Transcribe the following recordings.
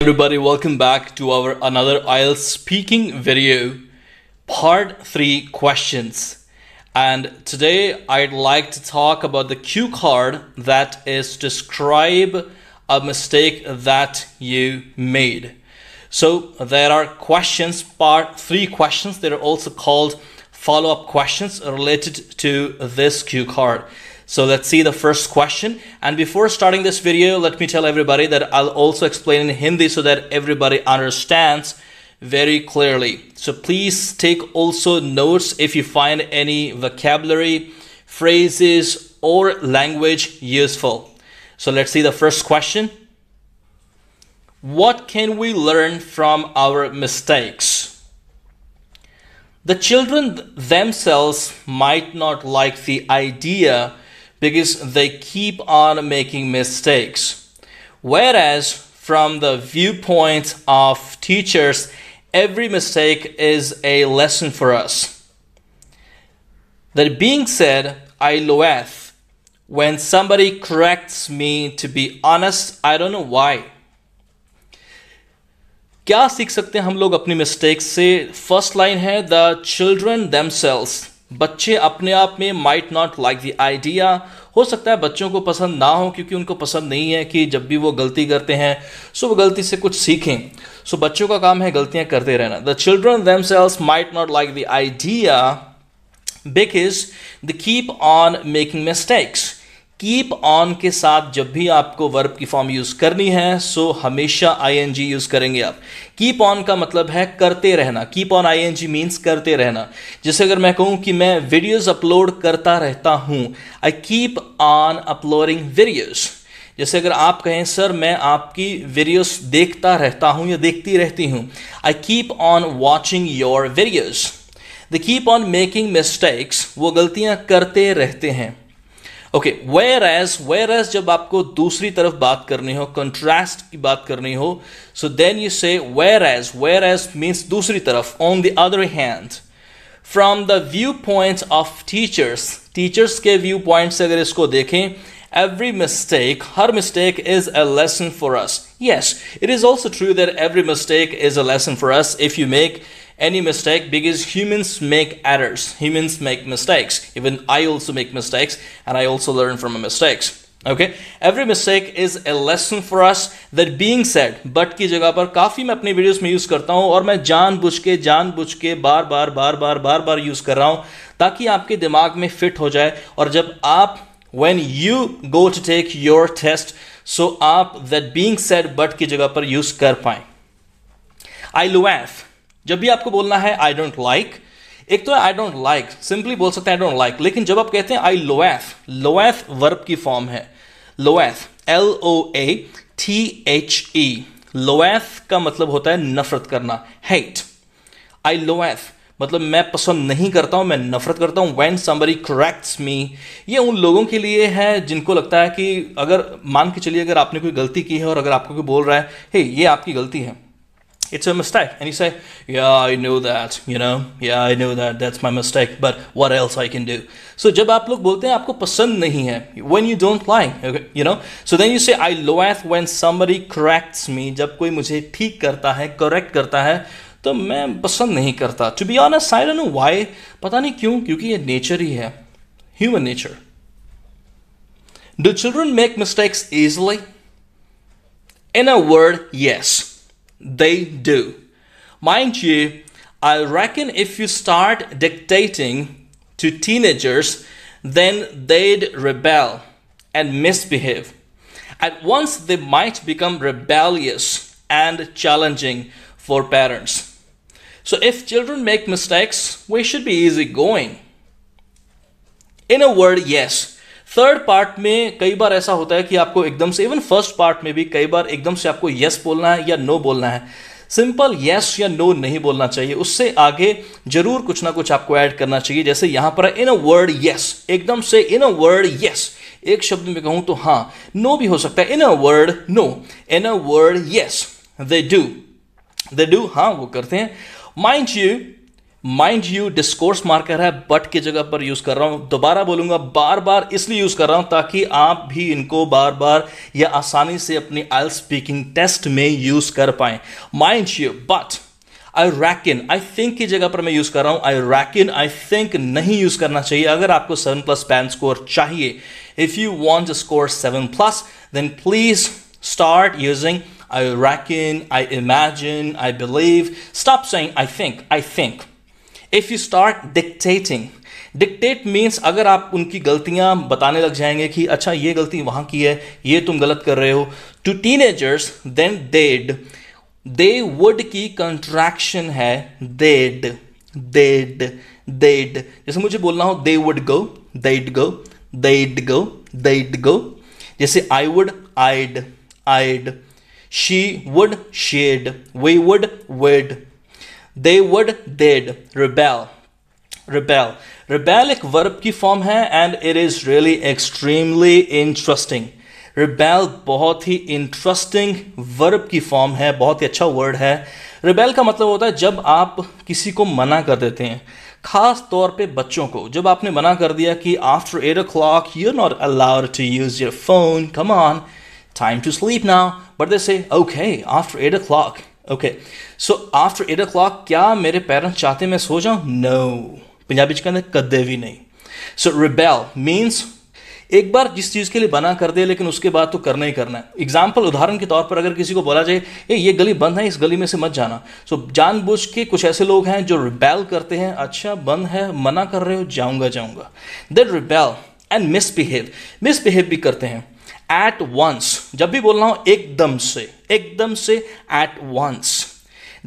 everybody welcome back to our another IELTS speaking video part 3 questions and today I'd like to talk about the cue card that is describe a mistake that you made so there are questions part 3 questions that are also called follow-up questions related to this cue card so let's see the first question. And before starting this video, let me tell everybody that I'll also explain in Hindi so that everybody understands very clearly. So please take also notes if you find any vocabulary, phrases, or language useful. So let's see the first question. What can we learn from our mistakes? The children themselves might not like the idea because they keep on making mistakes. Whereas from the viewpoint of teachers, every mistake is a lesson for us. That being said, I loath when somebody corrects me to be honest, I don't know why. क्या सीख सकते हैं हम लोग अपनी mistake से first line है the children themselves बच्चे अपने आप में might not like the idea हो सकता है बच्चों को पसंद ना हो क्योंकि उनको पसंद नहीं है कि जब भी वो गलती करते हैं सो वो गलती से कुछ सीखें सो बच्चों का काम है गलतियां करते रहना the children themselves might not like the idea because the keep on making mistakes keep on के साथ जब भी आपको वर्ब की फॉर्म यूज करनी है सो हमेशा आईएनजी यूज करेंगे आप कीप ऑन का मतलब है करते रहना कीप ऑन आईएनजी मींस करते रहना जैसे अगर मैं कहूं कि मैं वीडियोस अपलोड करता रहता हूं I keep on uploading videos जैसे अगर आप कहें सर मैं आपकी वीडियोस देखता रहता हूं या देखती रहती हूं I keep on watching your videos the keep on making mistakes वो गलतियां करते रहते हैं okay whereas whereas जब आपको दूसरी तरफ बात करनी हो कंट्रास्ट की बात करनी हो so then you say whereas whereas means दूसरी तरफ on the other hand from the view point of teachers teachers के व्यू पॉइंट से अगर इसको देखें every mistake, her mistake is a lesson for us. Yes, it is also true that every mistake is a lesson for us if you make any mistake because humans make errors. Humans make mistakes. Even I also make mistakes and I also learn from my mistakes. Okay every mistake is a lesson for us that being said but की जगह पर काफ़ी मैं अपनी videos में use करता हूं और मैं जानबूझ के जानबूझ के बार बार बार बार बार बार यूज़ कर रहा हूं ताकि आपके दिमाग में फिट हो जाए और जब आप when you go to take your test so आप that being said but की जगह पर use कर पाए आई लुएफ जब भी आपको बोलना है आई डोंट लाइक एक तो आई डोंट लाइक सिंपली बोल सकते हैं आई डोंट लाइक लेकिन जब आप कहते हैं आई लोएफ लोएफ वर्ब की फॉर्म है loathe L O A T H E loathe का मतलब होता है नफरत करना हेट आई लोएफ मतलब मैं पसंद नहीं करता हूं मैं नफरत करता हूं वैन समबरी करेक्ट्स मी ये उन लोगों के लिए है जिनको लगता है कि अगर मान के चलिए अगर आपने कोई गलती की है और अगर आपको कोई बोल रहा है हे hey, ये आपकी गलती है it's a mistake and you say yeah i know that you know yeah i know that that's my mistake but what else i can do so jab aap log bolte hain aapko pasand nahi hai when you don't like okay, you know so then you say i loathe when somebody corrects me jab koi mujhe theek karta hai correct karta hai तो मैं पसंद नहीं करता to be honest I don't know why पता नहीं क्यों क्योंकि ये नेचर ही है human nature do children make mistakes easily in a word yes They do. Mind you, I reckon if you start dictating to teenagers, then they'd rebel and misbehave. At once, they might become rebellious and challenging for parents. So, if children make mistakes, we should be easygoing. In a word, yes, third part में कई बार ऐसा होता है कि आपको एकदम से even first part में भी कई बार एकदम से आपको यस बोलना है या नो बोलना है सिंपल यस या नो नहीं बोलना चाहिए उससे आगे जरूर कुछ ना कुछ आपको ऐड करना चाहिए जैसे यहां पर इन अ वर्ड यस एकदम से इन अ वर्ड यस एक शब्द में कहूं तो हां नो भी हो सकता है in a word no in a word yes they do they do हां वो करते हैं mind you mind you discourse marker है बट की जगह पर यूज कर रहा हूं दोबारा बोलूंगा बार बार इसलिए यूज कर रहा हूं ताकि आप भी इनको बार बार या आसानी से अपनी आई स्पीकिंग टेस्ट में यूज कर पाए mind you but I reckon I think की जगह पर मैं यूज कर रहा हूं आई रैकिन आई थिंक नहीं यूज करना चाहिए अगर आपको सेवन प्लस पैन स्कोर चाहिए if you want score seven plus then please start using I reckon I imagine I believe stop saying I think I think if you start dictating dictate means अगर आप उनकी गलतियां बताने लग जाएंगे कि अच्छा ये गलती वहाँ की है ये तुम गलत कर रहे हो to teenagers then they'd they would की कंट्रैक्शन है डेड डेड डेड जैसे मुझे बोलना हो they would go they'd go they'd go they'd go जैसे I would I'd I'd she would she'd we would we'd they would they'd rebel rebel rebel एक verb की form है and it is really extremely interesting rebel बहुत ही interesting verb की form है बहुत ही अच्छा वर्ड है रिबेल का मतलब होता है जब आप किसी को मना कर देते हैं खास तौर पे बच्चों को जब आपने मना कर दिया कि after eight o'clock you not allowed to use your phone come on time to sleep now but they say okay after eight o'clock okay so after eight o'clock क्या मेरे parents चाहते मैं सो जाऊं no Punjabi के अंदर कदे भी नहीं सो रिबेल मीन्स एक बार जिस चीज़ के लिए बना कर दे लेकिन उसके बाद तो करना ही करना है एग्जाम्पल उदाहरण के तौर पर अगर किसी को बोला जाए ये ये गली बंद है इस गली में से मत जाना सो so, जानबूझ के कुछ ऐसे लोग हैं जो रिबेल करते हैं अच्छा बंद है मना कर रहे हो जाऊंगा जाऊंगा they rebel and misbehave misbehave भी करते हैं एट वंस जब भी बोल रहा हूं एकदम से एकदम से at once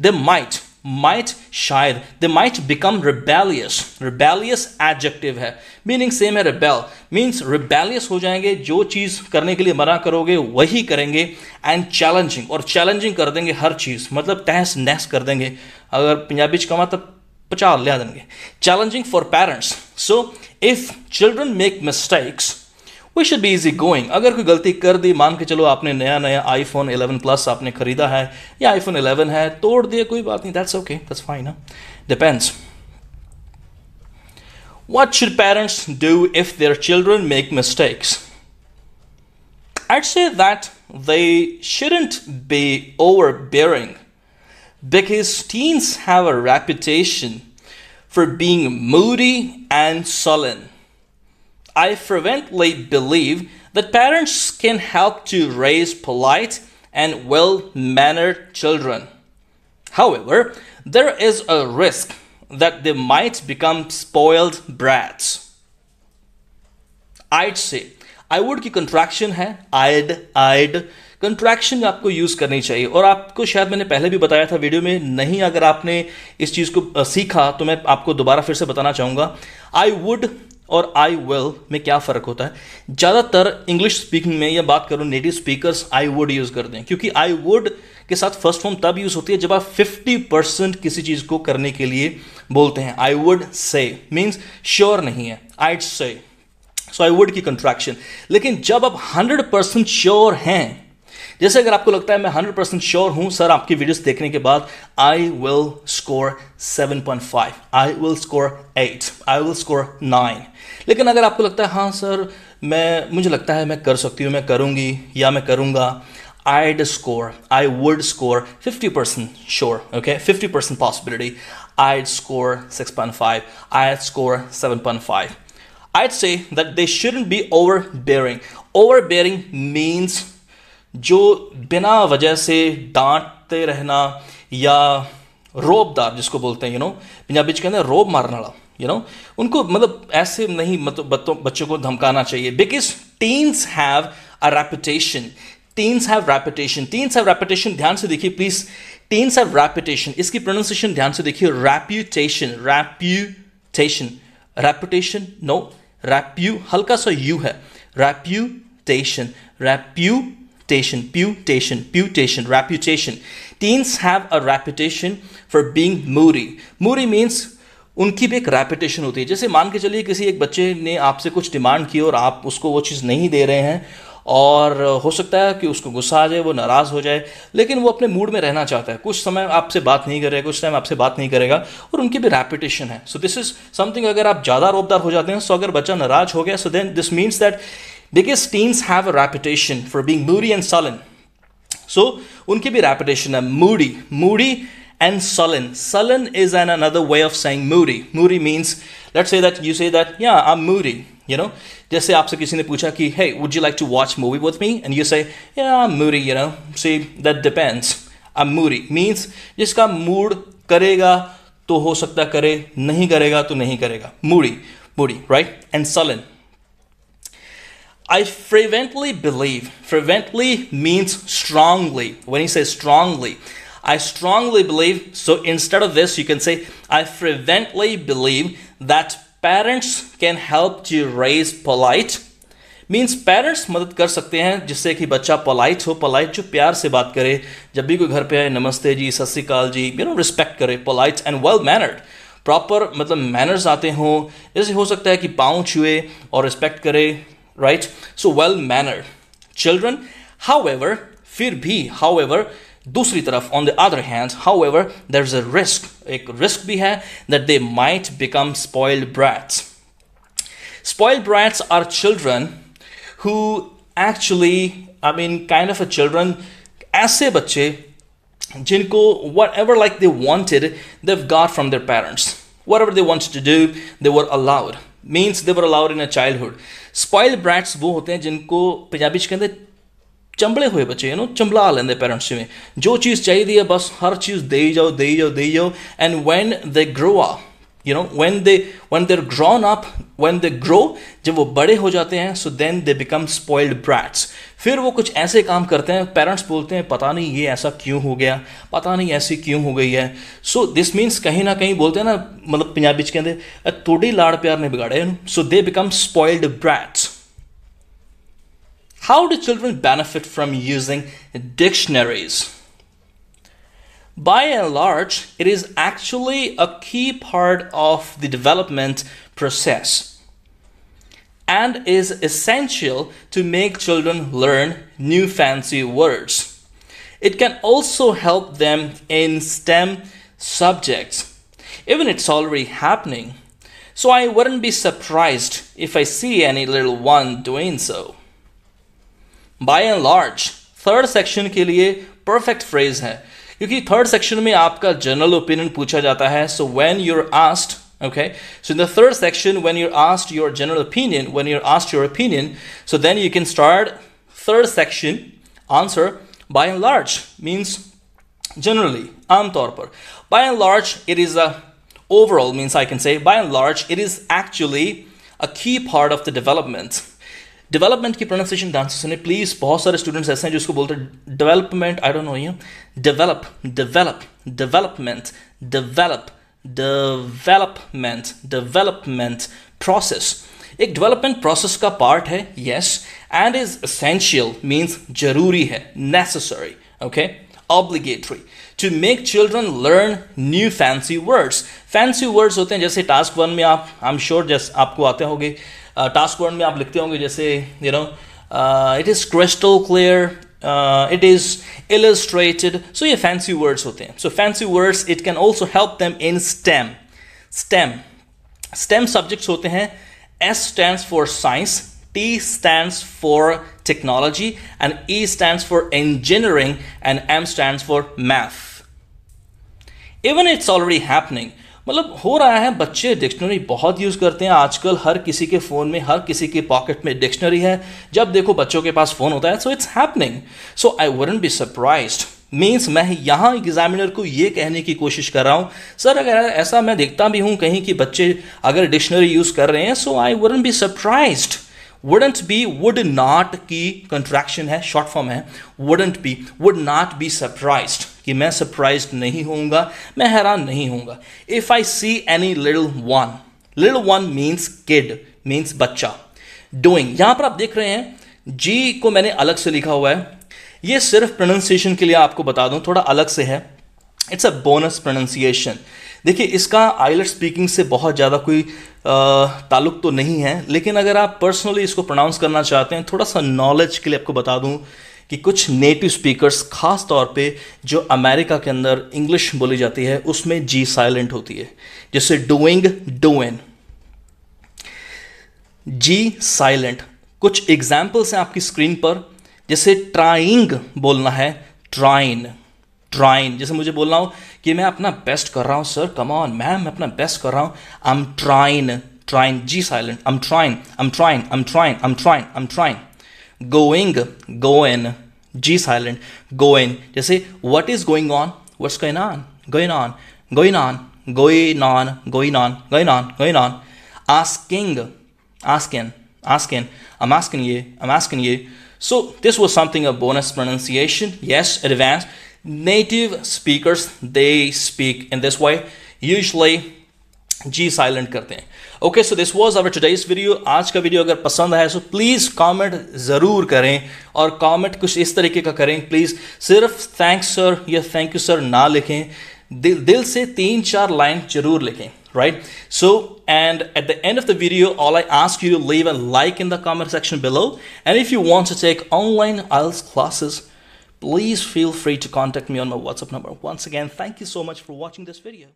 they might might शायद they might become rebellious rebellious adjective है मीनिंग सेम है रिबेल मीन्स रिबेलियस हो जाएंगे जो चीज़ करने के लिए मना करोगे वही करेंगे एंड चैलेंजिंग और चैलेंजिंग कर देंगे हर चीज़ मतलब तहस नहस कर देंगे अगर पंजाबी च कमा तो पचा लिया देंगे challenging for parents so if children make mistakes We should be easy going. अगर कोई गलती कर दी मान के चलो आपने नया नया 11 प्लस आपने खरीदा है या आईफोन 11 है तोड़ दिए कोई बात नहीं that's okay that's fine What should parents do if their children make mistakes? I'd say that they shouldn't be overbearing because teens have a reputation for being moody and sullen. I fervently believe that parents can help to raise polite and well mannered children. However, there is a risk that they might become spoiled brats. I'd say, I I would की contraction would I'd I'd contraction आपको use करनी चाहिए और आपको शायद मैंने पहले भी बताया था वीडियो में नहीं अगर आपने इस चीज़ को सीखा तो मैं आपको दोबारा फिर से बताना चाहूँगा आई वुड और आई विल में क्या फ़र्क होता है ज़्यादातर इंग्लिश स्पीकिंग में या बात करूँ native speakers I would use करते हैं क्योंकि आई वुड के साथ फर्स्ट फॉर्म तब यूज़ होती है जब आप 50 परसेंट किसी चीज़ को करने के लिए बोलते हैं I would say means sure नहीं है आईड से सो आई वुड की कंट्रैक्शन लेकिन जब आप हंड्रेड परसेंट श्योर हैं जैसे अगर आपको लगता है मैं हंड्रेड परसेंट श्योर हूं सर आपकी वीडियोस देखने के बाद I will score 7.5 I will score 8 I will score 9 लेकिन अगर आपको लगता है हाँ सर मैं मुझे लगता है मैं कर सकती हूँ मैं करूँगी या मैं करूँगा I'd score, I would score 50% sure, okay, 50% possibility. I'd score 6.5, I'd score 7.5. I'd say that they shouldn't be overbearing. Overbearing means जो बिना वजह से डांटते रहना या रोबदार जिसको बोलते हैं यू नो पंजाबी कहते हैं रोब मारने वाला यू नो उनको मतलब ऐसे नहीं मतलब बच्चों को धमकाना चाहिए because teens have a reputation teens have reputation teens have reputation ध्यान से देखिए प्लीज टीन्स हैव रेपुटेशन इसकी प्रोनाउंसिएशन ध्यान से देखिए reputation reputation reputation no repu हल्का सा यू है reputation repu reputation, putation, putation, reputation. Teens have a reputation for being moody. Moody means उनकी भी एक रेपिटेशन होती है जैसे मान के चलिए किसी एक बच्चे ने आपसे कुछ डिमांड की और आप उसको वो चीज़ नहीं दे रहे हैं और हो सकता है कि उसको गुस्सा आ जाए वो नाराज़ हो जाए लेकिन वो अपने मूड में रहना चाहता है कुछ समय आपसे बात नहीं करेगा कुछ टाइम आपसे बात नहीं करेगा और उनकी भी रेपिटेशन है सो दिस इज़ समथिंग अगर आप ज़्यादा रोबदार हो जाते हैं सो अगर बच्चा नाराज़ हो गया so then this means that because teens have a reputation for being moody and sullen so unki bhi reputation hai moody moody and sullen sullen is an another way of saying moody moody means let's say that you say that yeah i'm moody you know just say aapse kisi ne pucha ki hey would you like to watch movie with me and you say yeah i'm moody you know see that depends i'm moody means jiska mood karega तो हो सकता करे नहीं करेगा तो नहीं करेगा Moody, moody, right? And sullen. I fervently believe, fervently means strongly. When he says strongly, I strongly believe, so instead of this, you can say, I fervently believe that parents can help to raise polite. Means parents मदद कर सकते हैं जिससे कि बच्चा polite हो polite जो प्यार से बात करे जब भी कोई घर पे आए नमस्ते जी सत श्रीकाल जी यू नो रिस्पेक्ट करे polite and well mannered proper मतलब मैनर्स आते हों जैसे हो सकता है कि पाँव छुए और रिस्पेक्ट करे right? So well mannered children. However, फिर भी however दूसरी तरफ on the other hand however there's a risk एक risk भी है that they might become spoiled brats spoiled brats are children who actually I mean kind of a children ऐसे बच्चे जिनको whatever like they wanted they've got from their parents whatever they wanted to do they were allowed means they were allowed in a childhood spoil brats वो होते हैं जिनको पंजाबी ਚ ਕਹਿੰਦੇ ਚੰਬਲੇ ਹੋਏ ਬੱਚੇ ਯੂ نو ਚੰਬਲਾ ਲੈਂਦੇ ਪੈਰੈਂਟਸ ਜਿਵੇਂ ਜੋ ਚੀਜ਼ ਚਾਹੀਦੀ ਹੈ ਬਸ ਹਰ ਚੀਜ਼ ਦੇਈ ਜਾਓ ਦੇਈ ਜਾਓ ਦੇਈ ਜਾਓ and when they grow up you know when they one there grown up when they grow जब वो बड़े हो जाते हैं so then they become spoiled brats फिर वो कुछ ऐसे काम करते हैं पेरेंट्स बोलते हैं पता नहीं ये ऐसा क्यों हो गया पता नहीं ऐसी क्यों हो गई है सो दिस मीन्स कहीं ना कहीं बोलते हैं ना मतलब पंजाबी कहते थोड़ी लाड़ प्यार ने बिगाड़े so they become spoiled brats how do children benefit from using dictionaries by and large, it is actually a key part of the development process and is essential to make children learn new fancy words. It can also help them in STEM subjects, even it's already happening. So I wouldn't be surprised if I see any little one doing so. By and large, third section के लिए perfect phrase है क्योंकि third section में आपका general opinion पूछा जाता है so when you're asked okay so in the third section when you're asked your general opinion when you're asked your opinion so then you can start third section answer by and large means generally amtor par by and large it is a overall means i can say by and large it is actually a key part of the development development की pronunciation ध्यान से सुने please बहुत सारे students ऐसे हैं जिसको बोलते हैं development I don't know you develop develop development develop development development process एक डेवलपमेंट प्रोसेस का पार्ट है yes and is essential means जरूरी है necessary okay obligatory to make children learn new fancy words fancy words hote hain jaise task 1 mein aap i'm sure sure aapko aate आते होंगे task uh, one में आप लिखते होंगे जैसे you know it is crystal clear it is illustrated so ये fancy words होते हैं so fancy words it can also help them in STEM STEM STEM subjects होते हैं S stand for science T stands for technology, and E stands for engineering, and M stands for math. Even it's already happening. मतलब हो रहा है बच्चे dictionary बहुत use करते हैं आजकल हर किसी के फ़ोन में हर किसी के पॉकेट में डिक्शनरी है जब देखो बच्चों के पास फ़ोन होता है so it's happening so I wouldn't be surprise means मैं यहाँ एग्जामिनर को ये कहने की कोशिश कर रहा हूँ सर अगर ऐसा मैं देखता भी हूँ कहीं कि बच्चे अगर डिक्शनरी यूज़ कर रहे हैं so I wouldn't be surprise wouldn't be would not की कंट्रैक्शन है शॉर्ट फॉर्म है wouldn't be would not be surprised कि मैं सरप्राइज नहीं होऊंगा मैं हैरान नहीं होऊंगा if I see any little one little one means kid means बच्चा डूइंग यहां पर आप देख रहे हैं जी को मैंने अलग से लिखा हुआ है ये सिर्फ प्रोनाउंसिएशन के लिए आपको बता दूं थोड़ा अलग से है इट्स अ बोनस प्रोनाउंसिएशन देखिए इसका आइलट स्पीकिंग से बहुत ज़्यादा कोई ताल्लुक तो नहीं है लेकिन अगर आप पर्सनली इसको प्रोनाउंस करना चाहते हैं थोड़ा सा नॉलेज के लिए आपको बता दूं कि कुछ नेटिव स्पीकर्स खास तौर पे जो अमेरिका के अंदर इंग्लिश बोली जाती है उसमें जी साइलेंट होती है जैसे डूइंग डूएन जी साइलेंट कुछ एग्जाम्पल्स हैं आपकी स्क्रीन पर जैसे ट्राइंग बोलना है ट्राइन ट्राइन जैसे मुझे बोल रहा कि मैं अपना बेस्ट कर रहा हूँ सर कम ऑन मैम मैं अपना बेस्ट कर रहा हूँ I am tryin tryin G silent I am tryin I am tryin I am tryin I am tryin I am tryin Going, going G silent, going जैसे say, what is going on? What's going on? Going on, going on, going on, going on, goin on goin on Asking, asking, askin I'm asking you, I'm asking you. So this was something of bonus pronunciation. Yes, advanced. Native speakers, they speak in this way. Usually G silent करते हैं okay so this was our today इस video आज का video अगर पसंद आया so please comment ज़रूर करें और कॉमेंट कुछ इस तरीके का करें प्लीज़ सिर्फ थैंक्स सर या थैंक यू सर ना लिखें दिल दिल से तीन चार लाइन जरूर लिखें right so and at the end of the video all I ask you leave a like in the comment section below and if you want to take online also classes please feel free to contact me on my WhatsApp number once again thank you so much for watching this video